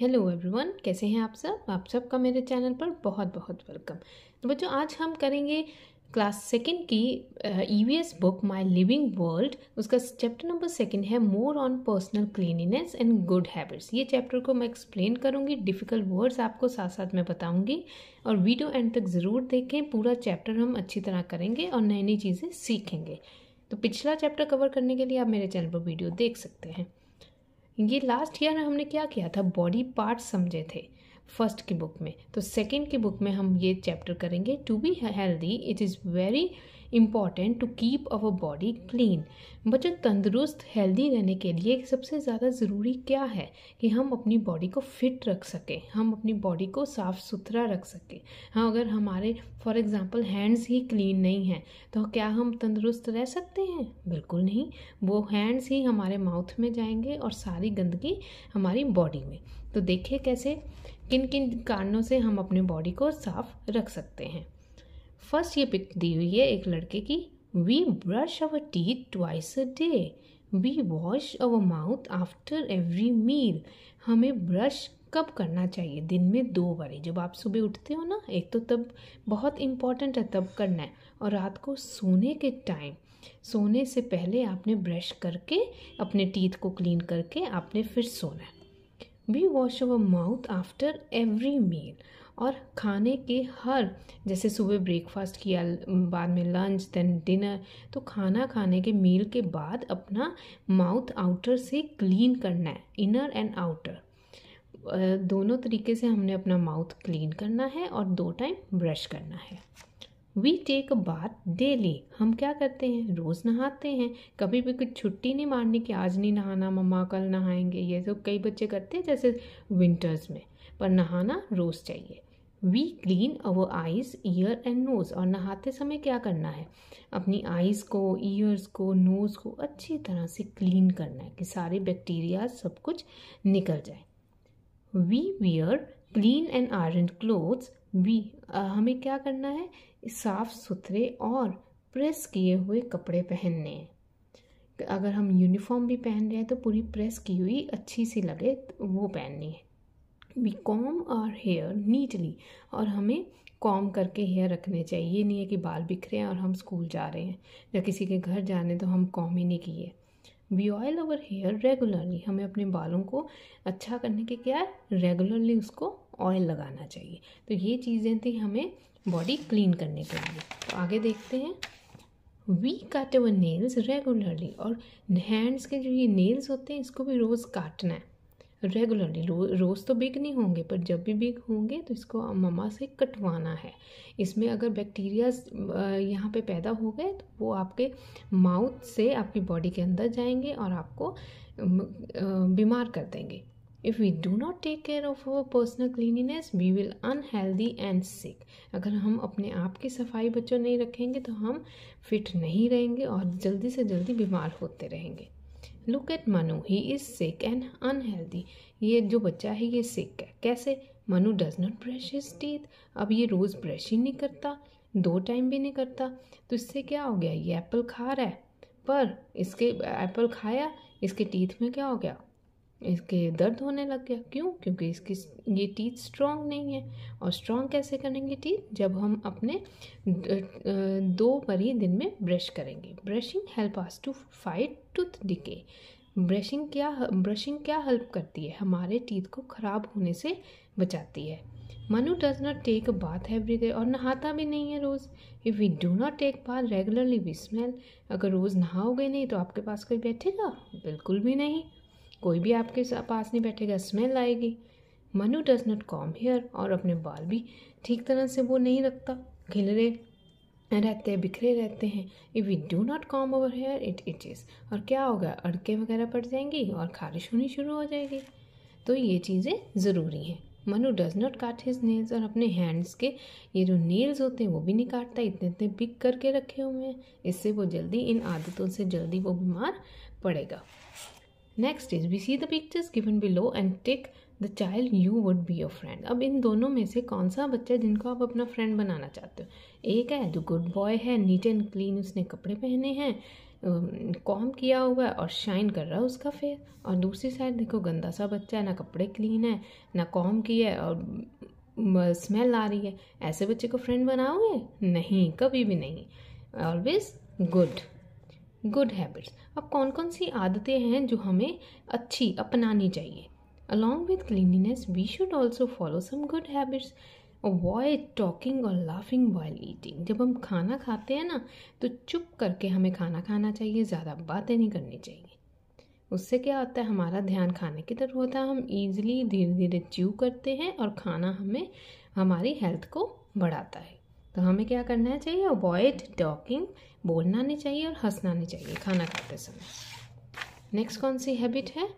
Hello everyone कैसे हैं आप सब आप सबका मेरे चैनल पर बहुत बहुत वेलकम तो बच्चों आज हम करेंगे क्लास सेकेंड की EVS book my living world उसका चैप्टर नंबर सेकेंड है more on personal cleanliness and good habits ये चैप्टर को मैं एक्सप्लेन करूँगी डिफ़िकल्ट वर्ड्स आपको साथ साथ मैं बताऊँगी और वीडियो एंड तक ज़रूर देखें पूरा चैप्टर हम अच्छी तरह करेंगे और नई नई चीज़ें सीखेंगे तो पिछला चैप्टर कवर करने के लिए आप मेरे चैनल पर वीडियो देख सकते हैं ये लास्ट ईयर हमने क्या किया था बॉडी पार्ट समझे थे फर्स्ट की बुक में तो सेकेंड की बुक में हम ये चैप्टर करेंगे to be healthy it is very important to keep our body clean बच्चों तंदुरुस्त हेल्दी रहने के लिए सबसे ज़्यादा ज़रूरी क्या है कि हम अपनी बॉडी को फिट रख सकें हम अपनी बॉडी को साफ़ सुथरा रख सकें हाँ अगर हमारे फॉर एग्ज़ाम्पल हैंड्स ही क्लीन नहीं हैं तो क्या हम तंदुरुस्त रह सकते हैं बिल्कुल नहीं वो हैंड्स ही हमारे माउथ में जाएंगे और सारी गंदगी हमारी बॉडी में तो देखिए कैसे किन किन कारणों से हम अपने बॉडी को साफ रख सकते हैं फर्स्ट ये पिक दी हुई है एक लड़के की we brush our teeth twice a day we wash our mouth after every meal हमें ब्रश कब करना चाहिए दिन में दो बारी जब आप सुबह उठते हो ना एक तो तब बहुत इम्पॉर्टेंट है तब करना है और रात को सोने के टाइम सोने से पहले आपने ब्रश करके अपने टीथ को क्लीन करके आपने फिर सोना है we wash our mouth after every meal और खाने के हर जैसे सुबह ब्रेकफास्ट किया बाद में लंच देन डिनर तो खाना खाने के मील के बाद अपना माउथ आउटर से क्लीन करना है इनर एंड आउटर दोनों तरीके से हमने अपना माउथ क्लीन करना है और दो टाइम ब्रश करना है we take a bath daily हम क्या करते हैं रोज़ नहाते हैं कभी भी कुछ छुट्टी नहीं मारनी कि आज नहीं नहाना मम्मा कल नहाएंगे ये सब कई बच्चे करते हैं जैसे विंटर्स में पर नहाना रोज़ चाहिए we clean our eyes ear and nose और नहाते समय क्या करना है अपनी आइज़ को ईयर्स को नोज़ को अच्छी तरह से क्लीन करना है कि सारे बैक्टीरिया सब कुछ निकल जाए we wear clean and iron clothes बी हमें क्या करना है साफ सुथरे और प्रेस किए हुए कपड़े पहनने हैं अगर हम यूनिफॉर्म भी पहन रहे हैं तो पूरी प्रेस की हुई अच्छी सी लगे तो वो पहननी है we comb our hair neatly और हमें कॉम करके हेयर रखने चाहिए ये नहीं है कि बाल बिखरे हैं और हम स्कूल जा रहे हैं या किसी के घर जाने तो हम कॉम ही नहीं किए we oil our hair regularly हमें अपने बालों को अच्छा करने के क्या है रेगुलरली उसको ऑयल लगाना चाहिए तो ये चीज़ें थी हमें बॉडी क्लीन करने के लिए तो आगे देखते हैं we cut our nails regularly और हैंड्स के जो ये नेल्स होते हैं इसको भी रोज़ काटना है रेगुलरली रो, रोज़ तो बिग नहीं होंगे पर जब भी बिग होंगे तो इसको ममा से कटवाना है इसमें अगर बैक्टीरिया यहाँ पे पैदा हो गए तो वो आपके माउथ से आपकी बॉडी के अंदर जाएंगे और आपको बीमार कर देंगे if we do not take care of our personal cleanliness we will unhealthy and sick अगर हम अपने आप की सफाई बच्चों नहीं रखेंगे तो हम फिट नहीं रहेंगे और जल्दी से जल्दी बीमार होते रहेंगे look at Manu he is sick and unhealthy ये जो बच्चा है ये सिक है कैसे Manu does not brush his teeth अब ये रोज़ ब्रश ही नहीं करता दो टाइम भी नहीं करता तो इससे क्या हो गया ये एप्पल खा रहा है पर इसके एप्पल खाया इसके टीथ में क्या हो गया इसके दर्द होने लग गया क्यों क्योंकि इसकी ये टीथ स्ट्रॉन्ग नहीं है और स्ट्रॉन्ग कैसे करेंगे टीथ जब हम अपने दो बार ही दिन में ब्रश करेंगे brushing help us to fight tooth decay brushing क्या ब्रशिंग क्या हेल्प करती है हमारे टीथ को ख़राब होने से बचाती है Manu does not take bath every day और नहाता भी नहीं है रोज़ if we do not take bath regularly we smell अगर रोज़ नहाओगे नहीं तो आपके पास कोई बैठेगा बिल्कुल भी नहीं कोई भी आपके पास नहीं बैठेगा स्मेल आएगी Manu does not comb hair और अपने बाल भी ठीक तरह से वो नहीं रखता रहे रहते हैं बिखरे रहते हैं if we do not comb our hair it it is और क्या होगा अड़के वगैरह पड़ जाएंगी और खारिश होनी शुरू हो जाएगी तो ये चीज़ें ज़रूरी हैं Manu does not cut his nails और अपने हैंड्स के ये जो नेल्स होते हैं वो भी नहीं काटता इतने इतने बिक करके रखे हुए हैं इससे वो जल्दी इन आदतों से जल्दी वो बीमार पड़ेगा next is we see the pictures given below and tick the child you would be your friend अब इन दोनों में से कौन सा बच्चा है जिनको आप अपना फ्रेंड बनाना चाहते हो एक है जो गुड बॉय है नीट एंड क्लीन उसने कपड़े पहने हैं कॉम um, किया हुआ है और शाइन कर रहा है उसका फेस और दूसरी साइड देखो गंदा सा बच्चा है ना कपड़े क्लीन है ना कॉम किया है और स्मेल आ रही है ऐसे बच्चे को फ्रेंड बनाओगे नहीं कभी भी नहीं ऑलवेज गुड गुड हैबिट्स अब कौन कौन सी आदतें हैं जो हमें अच्छी अपनानी चाहिए along with cleanliness we should also follow some good habits avoid talking और लाफिंग वाइल ईटिंग जब हम खाना खाते हैं ना तो चुप करके हमें खाना खाना चाहिए ज़्यादा बातें नहीं करनी चाहिए उससे क्या होता है हमारा ध्यान खाने की तरफ होता है हम ईजिली धीरे धीरे च्यू करते हैं और खाना हमें हमारी हेल्थ को बढ़ाता है तो हमें क्या करना चाहिए अवॉइड टॉकिंग बोलना नहीं चाहिए और हंसना नहीं चाहिए खाना खाते समय नेक्स्ट कौन सी हैबिट है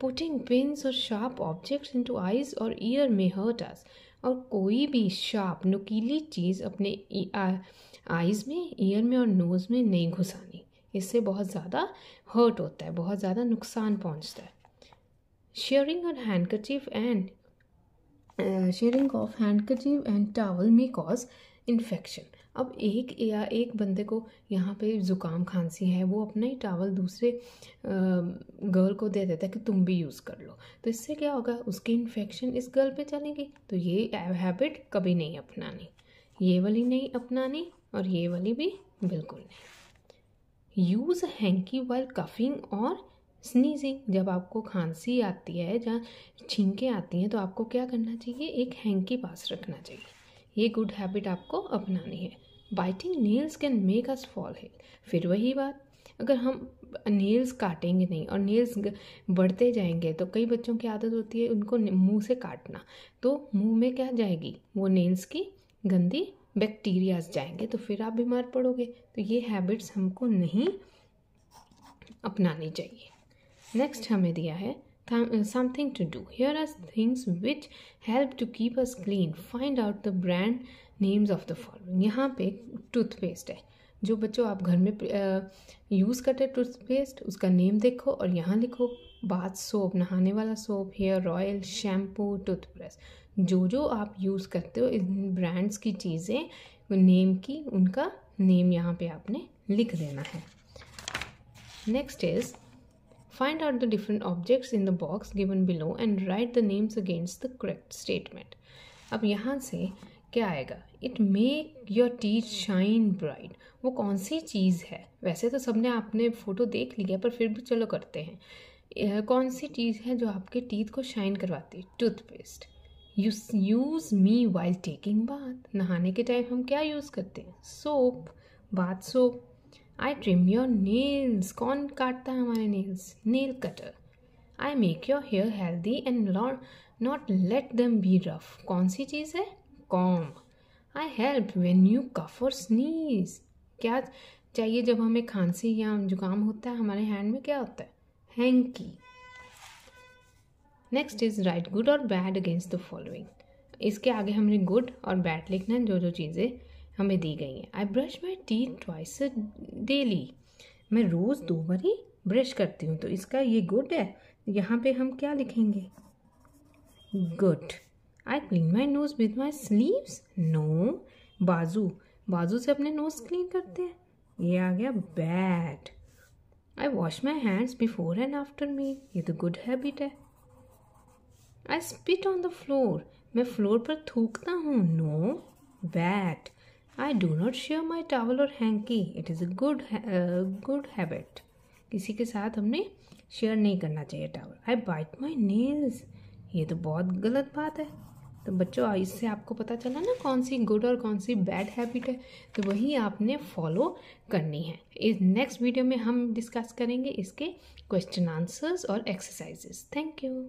पुटिंग पिंस और शार्प ऑब्जेक्ट्स इनटू आइज और ईयर में हर्ट अस और कोई भी शार्प नुकीली चीज़ अपने e, आइज़ में ईयर में और नोज़ में नहीं घुसानी इससे बहुत ज़्यादा हर्ट होता है बहुत ज़्यादा नुकसान पहुँचता है शेयरिंग और handkerchief and sharing of hand handkerchief and towel में कॉज इन्फेक्शन अब एक या एक बंदे को यहाँ पे ज़ुकाम खांसी है वो अपना ही टावल दूसरे गर्ल को दे देता है कि तुम भी यूज़ कर लो तो इससे क्या होगा उसकी इन्फेक्शन इस गर्ल पे चलेगी तो ये हैबिट कभी नहीं अपनानी ये वाली नहीं अपनानी और ये वाली भी बिल्कुल नहीं यूज़ हैंकी वाइल कफिंग और स्नीजिंग जब आपको खांसी आती है या छींकें आती हैं तो आपको क्या करना चाहिए एक हैंकी पास रखना चाहिए ये गुड हैबिट आपको अपनानी है biting nails can make us fall है फिर वही बात अगर हम नेल्स काटेंगे नहीं और नेल्स बढ़ते जाएंगे तो कई बच्चों की आदत होती है उनको मुंह से काटना तो मुंह में क्या जाएगी वो नेल्स की गंदी बैक्टीरियाज जाएंगे तो फिर आप बीमार पड़ोगे तो ये हैबिट्स हमको नहीं अपनानी चाहिए नेक्स्ट हमें दिया है something to do here are things which help to keep us clean find out the brand names of the following यहाँ पे टूथपेस्ट है जो बच्चों आप घर में यूज़ uh, करते हैं टूथपेस्ट उसका नेम देखो और यहाँ लिखो बाथ सोप नहाने वाला soap hair oil shampoo toothbrush जो जो आप यूज़ करते हो इन ब्रांड्स की चीज़ें नेम की उनका नेम यहाँ पे आपने लिख देना है next is Find out the different objects in the box given below and write the names against the correct statement. अब यहाँ से क्या आएगा it make your teeth shine bright वो कौन सी चीज़ है वैसे तो सबने आपने फ़ोटो देख लिया पर फिर भी चलो करते हैं यह कौन सी चीज़ है जो आपके टीथ को शाइन करवाती है toothpaste you use me while taking bath नहाने के टाइम हम क्या यूज़ करते हैं soap bath soap I trim your nails कौन काटता है हमारे nails nail cutter I make your hair healthy and not let them be rough कौन सी चीज़ है comb I help when you cough और स्नीज क्या चाहिए जब हमें खांसी या जुकाम होता है हमारे हैंड में क्या होता है hanky next is write good और बैड अगेंस्ट द फॉलोइंग इसके आगे हमने गुड और बैड लिखना है जो जो चीज़ें हमें दी गई हैं I brush my teeth twice daily मैं रोज़ दो बार ही ब्रश करती हूँ तो इसका ये गुड है यहाँ पे हम क्या लिखेंगे good I clean my nose with my sleeves no बाजू बाजू से अपने नोज क्लीन करते हैं ये आ गया bad I wash my hands before and after me ये तो गुड हैबिट है I spit on the floor मैं फ्लोर पर थूकता हूँ no bad I do not share my towel और hanky it is a good good habit किसी के साथ हमने शेयर नहीं करना चाहिए towel I bite my nails ये तो बहुत गलत बात है तो बच्चों इससे आपको पता चला ना कौन सी गुड और कौन सी बैड हैबिट है तो वही आपने फॉलो करनी है इस नेक्स्ट वीडियो में हम डिस्कस करेंगे इसके क्वेश्चन आंसर्स और एक्सरसाइजेस थैंक यू